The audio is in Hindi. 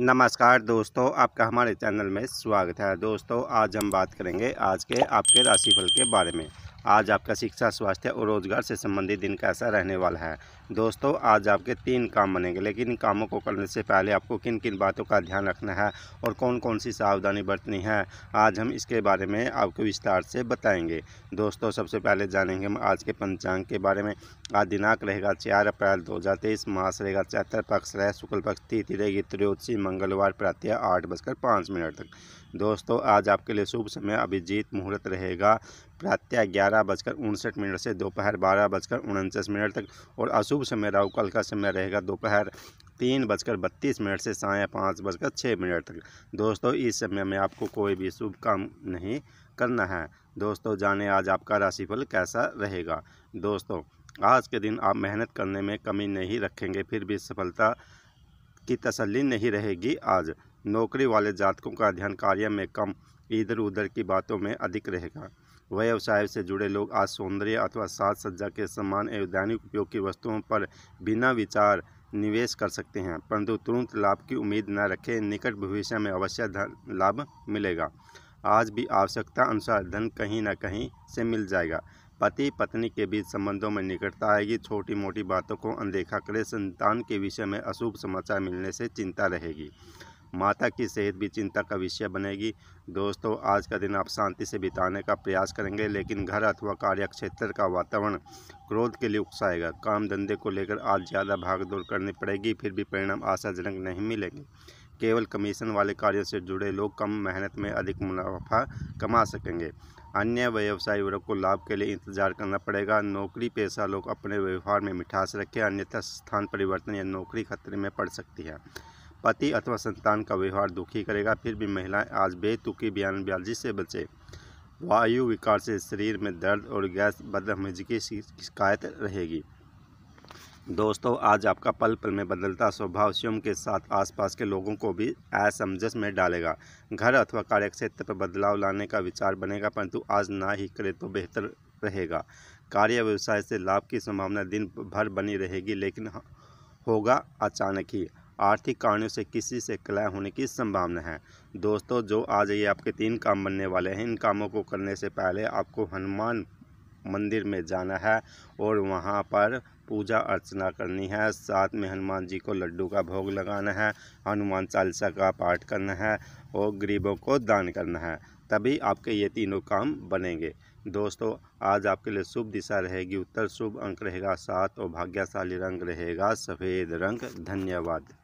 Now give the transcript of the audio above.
नमस्कार दोस्तों आपका हमारे चैनल में स्वागत है दोस्तों आज हम बात करेंगे आज के आपके राशिफल के बारे में आज आपका शिक्षा स्वास्थ्य और रोजगार से संबंधित दिन कैसा रहने वाला है दोस्तों आज आपके तीन काम बनेंगे लेकिन कामों को करने से पहले आपको किन किन बातों का ध्यान रखना है और कौन कौन सी सावधानी बरतनी है आज हम इसके बारे में आपको विस्तार से बताएंगे दोस्तों सबसे पहले जानेंगे हम आज के पंचांग के बारे में आज दिनांक रहेगा चार अप्रैल दो हज़ार तेईस मास रहेगा चैत्र पक्ष रहे शुक्ल पक्ष तिथि रहेगी त्रियोदशी मंगलवार प्रातः आठ बजकर पाँच मिनट तक दोस्तों आज आपके लिए शुभ समय अभिजीत मुहूर्त रहेगा प्रातः ग्यारह ग्यारह बजकर उनसठ मिनट से दोपहर बारह बजकर उनचास मिनट तक और अशुभ समय राहु काल का समय रहेगा दोपहर तीन बजकर बत्तीस मिनट से साय पाँच बजकर छः मिनट तक दोस्तों इस समय में आपको कोई भी शुभ काम नहीं करना है दोस्तों जाने आज आपका राशिफल कैसा रहेगा दोस्तों आज के दिन आप मेहनत करने में कमी नहीं रखेंगे फिर भी सफलता की तसल्ली नहीं रहेगी आज नौकरी वाले जातकों का ध्यान कार्य में कम इधर उधर की बातों में अधिक रहेगा व्यवसाय से जुड़े लोग आज सौंदर्य अथवा साज सज्जा के समान एवं दैनिक उपयोग की वस्तुओं पर बिना विचार निवेश कर सकते हैं परंतु तुरंत लाभ की उम्मीद न रखें निकट भविष्य में अवश्य धन लाभ मिलेगा आज भी आवश्यकता अनुसार धन कहीं ना कहीं से मिल जाएगा पति पत्नी के बीच संबंधों में निकटता आएगी छोटी मोटी बातों को अनदेखा करें संतान के विषय में अशुभ समाचार मिलने से चिंता रहेगी माता की सेहत भी चिंता का विषय बनेगी दोस्तों आज का दिन आप शांति से बिताने का प्रयास करेंगे लेकिन घर अथवा कार्यक्षेत्र का वातावरण क्रोध के लिए उकसाएगा काम धंधे को लेकर आज ज़्यादा भाग दौड़ करनी पड़ेगी फिर भी परिणाम आशाजनक नहीं मिलेंगे केवल कमीशन वाले कार्यों से जुड़े लोग कम मेहनत में अधिक मुनाफा कमा सकेंगे अन्य व्यवसाय वर्ग को लाभ के लिए इंतजार करना पड़ेगा नौकरी पेशा लोग अपने व्यवहार में मिठास रखें अन्यथा स्थान परिवर्तन या नौकरी खतरे में पड़ सकती है पति अथवा संतान का व्यवहार दुखी करेगा फिर भी महिलाएं आज बेतुकी बयानबाजी से बचें वायु विकार से शरीर में दर्द और गैस बदहमेजी की शिकायत रहेगी दोस्तों आज आपका पल पल में बदलता स्वभाव स्वयं के साथ आसपास के लोगों को भी असमंजस में डालेगा घर अथवा कार्यक्षेत्र पर बदलाव लाने का विचार बनेगा परंतु आज ना ही करे तो बेहतर रहेगा कार्य व्यवसाय से लाभ की संभावना दिन भर बनी रहेगी लेकिन होगा अचानक ही आर्थिक कारणों से किसी से कलह होने की संभावना है दोस्तों जो आज ये आपके तीन काम बनने वाले हैं इन कामों को करने से पहले आपको हनुमान मंदिर में जाना है और वहाँ पर पूजा अर्चना करनी है साथ में हनुमान जी को लड्डू का भोग लगाना है हनुमान चालीसा का पाठ करना है और गरीबों को दान करना है तभी आपके ये तीनों काम बनेंगे दोस्तों आज आपके लिए शुभ दिशा रहेगी उत्तर शुभ अंक रहेगा सात और भाग्यशाली रंग रहेगा सफ़ेद रंग धन्यवाद